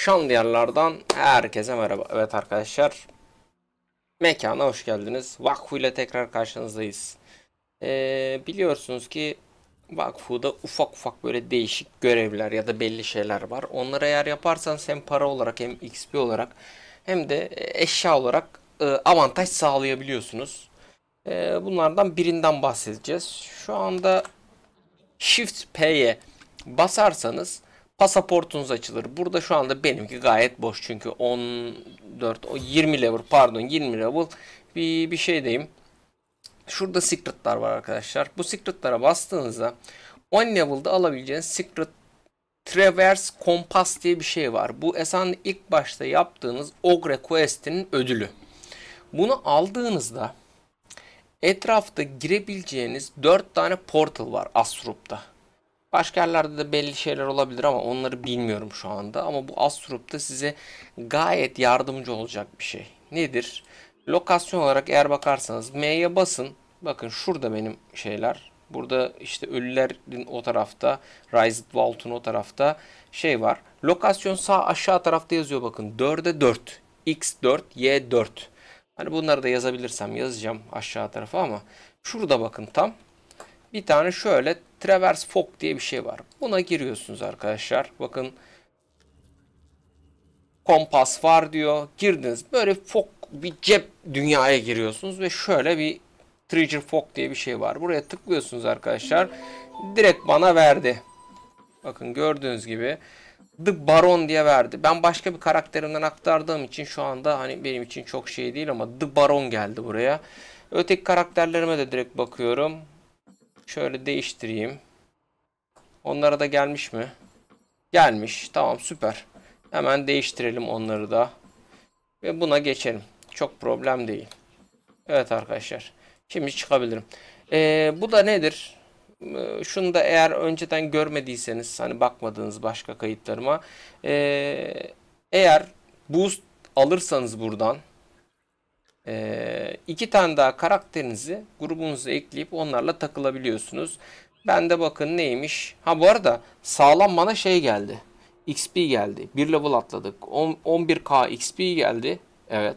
Şan diyarlardan herkese merhaba. Evet arkadaşlar. Mekana hoş geldiniz. Vakfu ile tekrar karşınızdayız. Ee, biliyorsunuz ki Vakfu'da ufak ufak böyle değişik görevler ya da belli şeyler var. Onları eğer yaparsan, hem para olarak hem XP olarak hem de eşya olarak e, avantaj sağlayabiliyorsunuz. E, bunlardan birinden bahsedeceğiz. Şu anda Shift P'ye basarsanız Pasaportunuz açılır. Burada şu anda benimki gayet boş çünkü 14, 20 level pardon 20 level bir, bir diyeyim. Şurada secretlar var arkadaşlar. Bu secretlara bastığınızda 10 level'da alabileceğiniz secret Traverse Compass diye bir şey var. Bu esan ilk başta yaptığınız Ogre Quest'inin ödülü. Bunu aldığınızda etrafta girebileceğiniz 4 tane portal var Asrup'ta. Başka yerlerde de belli şeyler olabilir ama onları bilmiyorum şu anda. Ama bu Astrup'ta size gayet yardımcı olacak bir şey. Nedir? Lokasyon olarak eğer bakarsanız M'ye basın. Bakın şurada benim şeyler. Burada işte ölülerin o tarafta, Rise Vault'un o tarafta şey var. Lokasyon sağ aşağı tarafta yazıyor bakın. 4'e 4. X4, Y4. Hani bunları da yazabilirsem yazacağım aşağı tarafa ama şurada bakın tam bir tane şöyle Traverse Fog diye bir şey var. Buna giriyorsunuz arkadaşlar. Bakın kompas var diyor. Girdiniz. Böyle fog bir cep dünyaya giriyorsunuz ve şöyle bir Treasure Fog diye bir şey var. Buraya tıklıyorsunuz arkadaşlar. Direkt bana verdi. Bakın gördüğünüz gibi The Baron diye verdi. Ben başka bir karakterimden aktardığım için şu anda hani benim için çok şey değil ama The Baron geldi buraya. Öteki karakterlerime de direkt bakıyorum. Şöyle değiştireyim. Onlara da gelmiş mi? Gelmiş. Tamam süper. Hemen değiştirelim onları da. Ve buna geçelim. Çok problem değil. Evet arkadaşlar. Şimdi çıkabilirim. Ee, bu da nedir? Ee, şunu da eğer önceden görmediyseniz hani bakmadığınız başka kayıtlarıma ee, eğer boost alırsanız buradan e, iki tane daha karakterinizi grubunuza ekleyip onlarla takılabiliyorsunuz. Ben de bakın neymiş. Ha bu arada sağlam bana şey geldi. XP geldi. Bir level atladık. 10, 11k XP geldi. Evet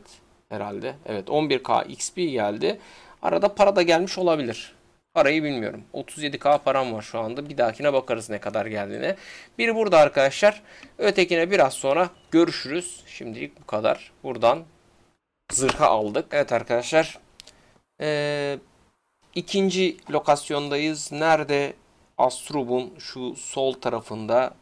herhalde. Evet 11k XP geldi. Arada para da gelmiş olabilir. Parayı bilmiyorum. 37k param var şu anda. Bir dahakine bakarız ne kadar geldiğine. Bir burada arkadaşlar. Ötekine biraz sonra görüşürüz. Şimdilik bu kadar. Buradan zırha aldık. Evet arkadaşlar. Ee, ikinci lokasyondayız. Nerede? Astrub'un şu sol tarafında.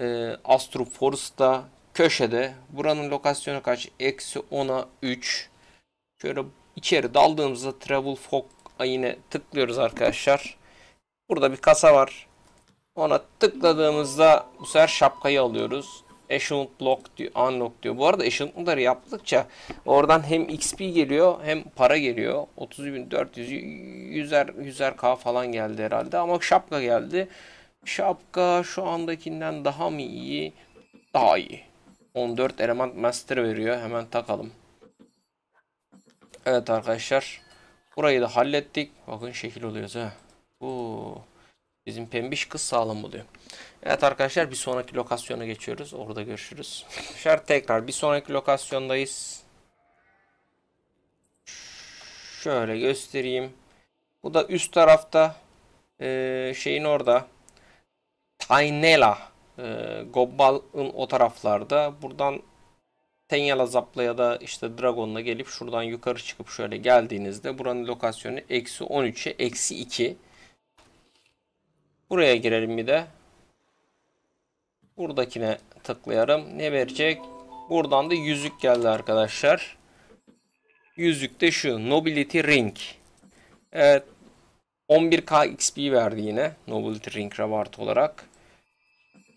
Ee, Astrub Forest'ta köşede. Buranın lokasyonu kaç? Eksi 10'a 3. Şöyle içeri daldığımızda Travel Fog'a yine tıklıyoruz arkadaşlar. Burada bir kasa var. Ona tıkladığımızda bu sefer şapkayı alıyoruz. Ancient Lock diyor, Unlock diyor. Bu arada Ancient'ları yaptıkça oradan hem XP geliyor hem para geliyor. 30.400 yüzer yüzer K falan geldi herhalde ama şapka geldi. Şapka şu andakinden daha mı iyi? Daha iyi. 14 element master veriyor. Hemen takalım. Evet arkadaşlar. Burayı da hallettik. Bakın şekil oluyoruz ha. Oo. Bizim pembiş kız sağlam oluyor. Evet arkadaşlar bir sonraki lokasyona geçiyoruz. Orada görüşürüz. Arkadaşlar tekrar bir sonraki lokasyondayız. Şöyle göstereyim. Bu da üst tarafta e, şeyin orada. Taynela. E, Gobbal'ın o taraflarda. Buradan Tenyala Zap'la ya da işte Dragon'la gelip şuradan yukarı çıkıp şöyle geldiğinizde buranın lokasyonu eksi 13'e eksi 2. Buraya girelim bir de. Buradakine tıklayarım. Ne verecek? Buradan da yüzük geldi arkadaşlar. Yüzük de şu. Nobility Ring. Evet. 11k XP verdi yine. Nobility Ring Reward olarak.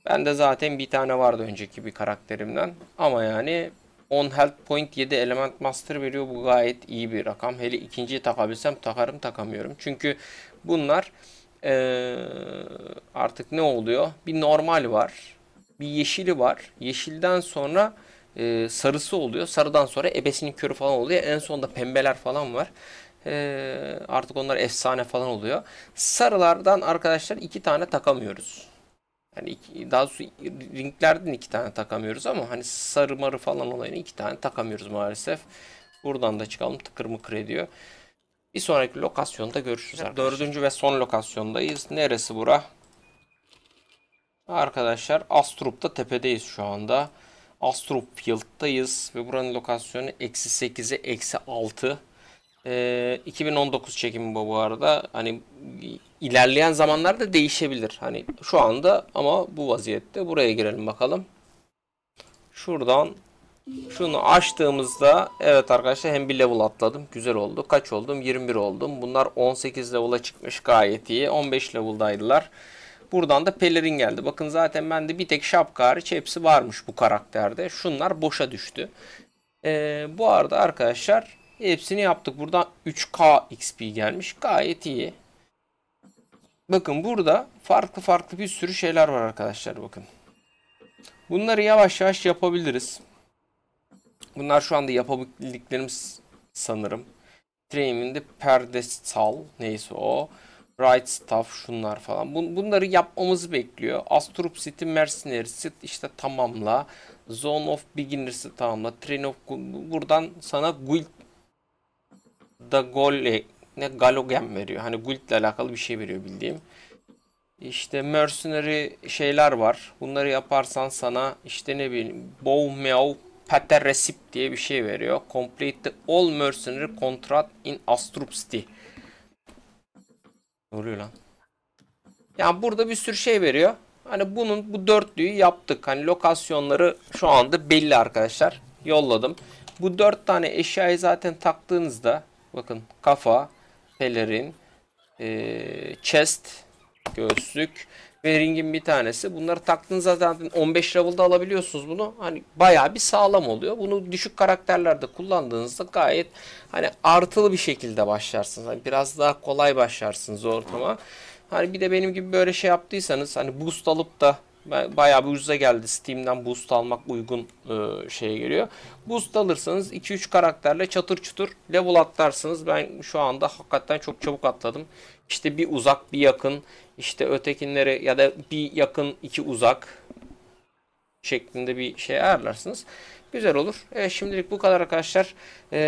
Ben de zaten bir tane vardı önceki bir karakterimden. Ama yani 10 health point 7 element master veriyor. Bu gayet iyi bir rakam. Hele ikinciyi takabilsem takarım takamıyorum. Çünkü bunlar ee, artık ne oluyor? Bir normal var. Bir yeşili var. Yeşilden sonra e, sarısı oluyor. Sarıdan sonra ebesinin körü falan oluyor. En sonunda pembeler falan var. E, artık onlar efsane falan oluyor. Sarılardan arkadaşlar iki tane takamıyoruz. Yani iki, daha doğrusu ringlerden iki tane takamıyoruz ama hani sarı marı falan olayını iki tane takamıyoruz maalesef. Buradan da çıkalım tıkır mıkır ediyor. Bir sonraki lokasyonda görüşürüz arkadaşlar. Dördüncü ve son lokasyondayız. Neresi bura? Arkadaşlar Astrup'ta tepedeyiz şu anda. Astrup Yılt'tayız ve buranın lokasyonu eksi 8'e eksi 6. Ee, 2019 çekimi bu, bu arada. Hani ilerleyen zamanlarda değişebilir. Hani şu anda ama bu vaziyette buraya girelim bakalım. Şuradan şunu açtığımızda evet arkadaşlar hem bir level atladım. Güzel oldu. Kaç oldum? 21 oldum. Bunlar 18 level'a çıkmış gayet iyi. 15 level'daydılar. Buradan da pelerin geldi. Bakın zaten bende bir tek şapka hariç hepsi varmış bu karakterde. Şunlar boşa düştü. Ee, bu arada arkadaşlar hepsini yaptık. Buradan 3K XP gelmiş. Gayet iyi. Bakın burada farklı farklı bir sürü şeyler var arkadaşlar bakın. Bunları yavaş yavaş yapabiliriz. Bunlar şu anda yapabildiklerim sanırım. Train'inde perdesal neyse o. Right Stuff şunlar falan. Bun, bunları yapmamızı bekliyor. Astrup City Mercenaries işte tamamla. Zone of Beginners'ı tamamla. Train of buradan sana Guild da Gole ne Galogen veriyor. Hani Guild ile alakalı bir şey veriyor bildiğim. İşte mercenary şeyler var. Bunları yaparsan sana işte ne bileyim Bow Meow pater receipt diye bir şey veriyor. Complete the all mercenary contract in Astrup City. Ne oluyor lan? Yani burada bir sürü şey veriyor. Hani bunun bu dörtlüyü yaptık. Hani lokasyonları şu anda belli arkadaşlar. Yolladım. Bu dört tane eşyayı zaten taktığınızda bakın kafa, pelerin, ee, chest, göğüslük ve ringin bir tanesi. Bunları taktığınız zaten 15 level'da alabiliyorsunuz bunu. Hani bayağı bir sağlam oluyor. Bunu düşük karakterlerde kullandığınızda gayet hani artılı bir şekilde başlarsınız. Hani biraz daha kolay başlarsınız ortama. Hani bir de benim gibi böyle şey yaptıysanız hani boost alıp da Bayağı bir ucuza geldi. Steam'den boost almak uygun e, şeye geliyor. Boost alırsanız 2-3 karakterle çatır çutur level atlarsınız. Ben şu anda hakikaten çok çabuk atladım. İşte bir uzak bir yakın. işte ötekinleri ya da bir yakın iki uzak şeklinde bir şey ayarlarsınız. Güzel olur. E, şimdilik bu kadar arkadaşlar. E,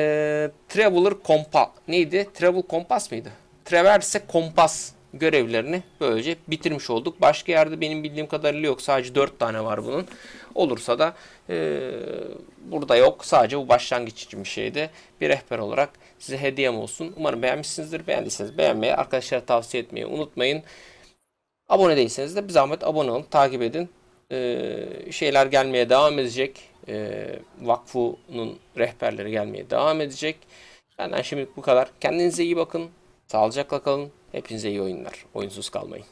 Traveler Compass neydi? Travel kompas mıydı? Traverse kompas görevlerini böylece bitirmiş olduk. Başka yerde benim bildiğim kadarıyla yok. Sadece 4 tane var bunun. Olursa da e, burada yok. Sadece bu başlangıç için bir şeydi. Bir rehber olarak size hediyem olsun. Umarım beğenmişsinizdir. Beğendiyseniz beğenmeyi, arkadaşlara tavsiye etmeyi unutmayın. Abone değilseniz de bir zahmet abone olun, takip edin. Ee, şeyler gelmeye devam edecek. Ee, vakfunun rehberleri gelmeye devam edecek. Benden şimdilik bu kadar. Kendinize iyi bakın. Sağlıcakla kalın. Hepinize iyi oyunlar. Oyunsuz kalmayın.